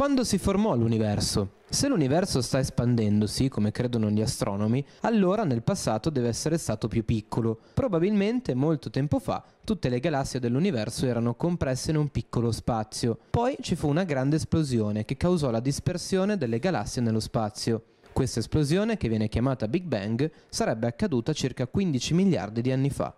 quando si formò l'universo. Se l'universo sta espandendosi, come credono gli astronomi, allora nel passato deve essere stato più piccolo. Probabilmente molto tempo fa tutte le galassie dell'universo erano compresse in un piccolo spazio. Poi ci fu una grande esplosione che causò la dispersione delle galassie nello spazio. Questa esplosione, che viene chiamata Big Bang, sarebbe accaduta circa 15 miliardi di anni fa.